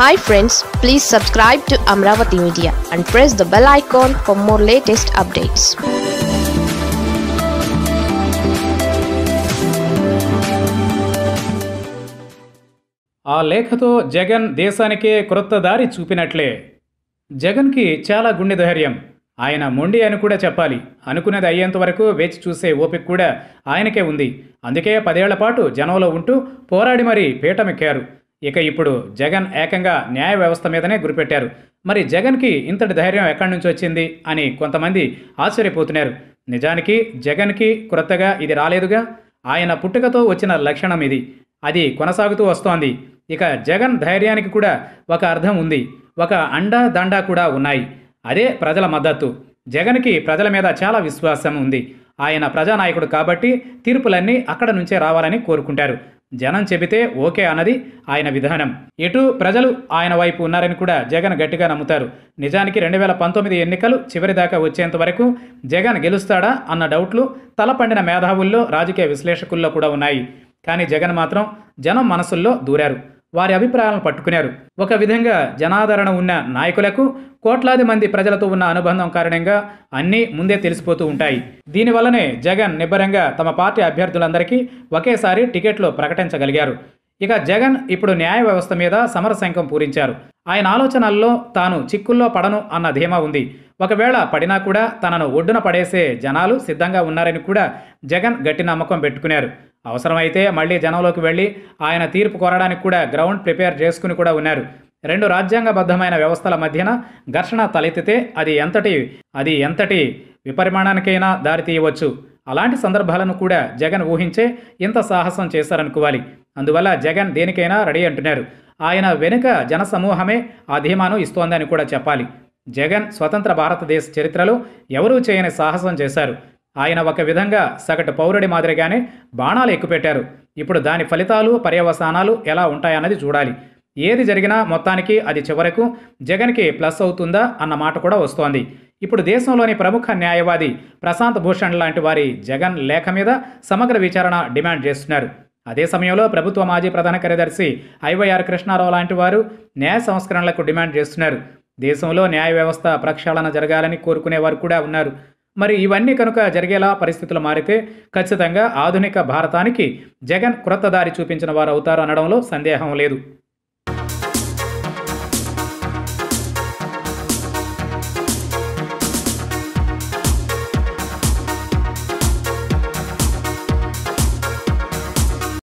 hi friends please subscribe to Amaravati media and press the bell icon for more latest updates ఆ లేఖతో జగన్ దేశానికే కొత్త దారి చూపినట్లే జగన్కి చాలా గుండె ధైర్యం ఆయన మొండి అని కూడా చెప్పాలి అనుకునేది అయ్యేంత వరకు వేచి చూసే ఓపిక కూడా ఆయనకే ఉంది అందుకే పదేళ్ల పాటు జనంలో ఉంటూ పోరాడి మరీ పీటమెక్కారు ఇక ఇప్పుడు జగన్ ఏకంగా న్యాయ వ్యవస్థ మీదనే గురిపెట్టారు మరి జగన్కి ఇంతటి ధైర్యం ఎక్కడి నుంచి వచ్చింది అని కొంతమంది ఆశ్చర్యపోతున్నారు నిజానికి జగన్కి క్రొత్తగా ఇది రాలేదుగా ఆయన పుట్టుకతో వచ్చిన లక్షణం ఇది అది కొనసాగుతూ వస్తోంది ఇక జగన్ ధైర్యానికి కూడా ఒక అర్థం ఉంది ఒక అండా దండా కూడా ఉన్నాయి అదే ప్రజల మద్దతు జగన్కి ప్రజల మీద చాలా విశ్వాసం ఉంది ఆయన ప్రజానాయకుడు కాబట్టి తీర్పులన్నీ అక్కడ నుంచే రావాలని కోరుకుంటారు జనం చెబితే ఓకే అన్నది ఆయన విధానం ఇటు ప్రజలు ఆయన వైపు ఉన్నారని కూడా జగన్ గట్టిగా నమ్ముతారు నిజానికి రెండు వేల పంతొమ్మిది ఎన్నికలు చివరిదాకా వచ్చేంత వరకు జగన్ గెలుస్తాడా అన్న డౌట్లు తలపండిన మేధావుల్లో రాజకీయ విశ్లేషకుల్లో కూడా ఉన్నాయి కానీ జగన్ మాత్రం జనం మనసుల్లో దూరారు వారి అభిప్రాయాలను పట్టుకున్నారు ఒక విధంగా జనాదరణ ఉన్న నాయకులకు కోట్లాది మంది ప్రజలతో ఉన్న అనుబంధం కారణంగా అన్నీ ముందే తెలిసిపోతూ ఉంటాయి దీనివల్లనే జగన్ నిబ్బరంగా తమ పార్టీ అభ్యర్థులందరికీ ఒకేసారి టికెట్లు ప్రకటించగలిగారు ఇక జగన్ ఇప్పుడు న్యాయ వ్యవస్థ మీద సమరశంఖం పూరించారు ఆయన ఆలోచనల్లో తాను చిక్కుల్లో పడను అన్న ధీమా ఉంది ఒకవేళ పడినా కూడా తనను ఒడ్డున పడేసే జనాలు సిద్ధంగా ఉన్నారని కూడా జగన్ గట్టి నమ్మకం పెట్టుకున్నారు అవసరమైతే మళ్లీ జనంలోకి వెళ్లి ఆయన తీర్పు కోరడానికి కూడా గ్రౌండ్ ప్రిపేర్ చేసుకుని కూడా ఉన్నారు రెండు రాజ్యాంగబద్ధమైన వ్యవస్థల మధ్యన ఘర్షణ తలెత్తితే అది ఎంతటి అది ఎంతటి విపరిమాణానికైనా దారితీయవచ్చు అలాంటి సందర్భాలను కూడా జగన్ ఊహించే ఇంత సాహసం చేశారనుకోవాలి అందువల్ల జగన్ దేనికైనా రెడీ అంటున్నారు ఆయన వెనుక జనసమూహమే ఆ ధీమాను ఇస్తోందని కూడా చెప్పాలి జగన్ స్వతంత్ర భారతదేశ చరిత్రలో ఎవరూ చేయని సాహసం చేశారు ఆయన ఒక విధంగా సగటు పౌరుడి మాదిరిగానే బాణాలు ఎక్కుపెట్టారు ఇప్పుడు దాని ఫలితాలు పర్యవసానాలు ఎలా ఉంటాయన్నది చూడాలి ఏది జరిగినా మొత్తానికి అది చివరకు జగన్కి ప్లస్ అవుతుందా అన్న మాట కూడా వస్తోంది ఇప్పుడు దేశంలోని ప్రముఖ న్యాయవాది ప్రశాంత్ భూషణ్ లాంటి వారి జగన్ లేఖ మీద సమగ్ర విచారణ డిమాండ్ చేస్తున్నారు అదే సమయంలో ప్రభుత్వ మాజీ ప్రధాన కార్యదర్శి ఐవైఆర్ కృష్ణారావు లాంటి వారు న్యాయ సంస్కరణలకు డిమాండ్ చేస్తున్నారు దేశంలో న్యాయ వ్యవస్థ ప్రక్షాళన జరగాలని కోరుకునేవారు కూడా ఉన్నారు మరి ఇవన్నీ కనుక జరిగేలా పరిస్థితులు మారితే ఖచ్చితంగా ఆధునిక భారతానికి జగన్ క్రొత్త దారి చూపించిన వారు అవుతారు అనడంలో సందేహం లేదు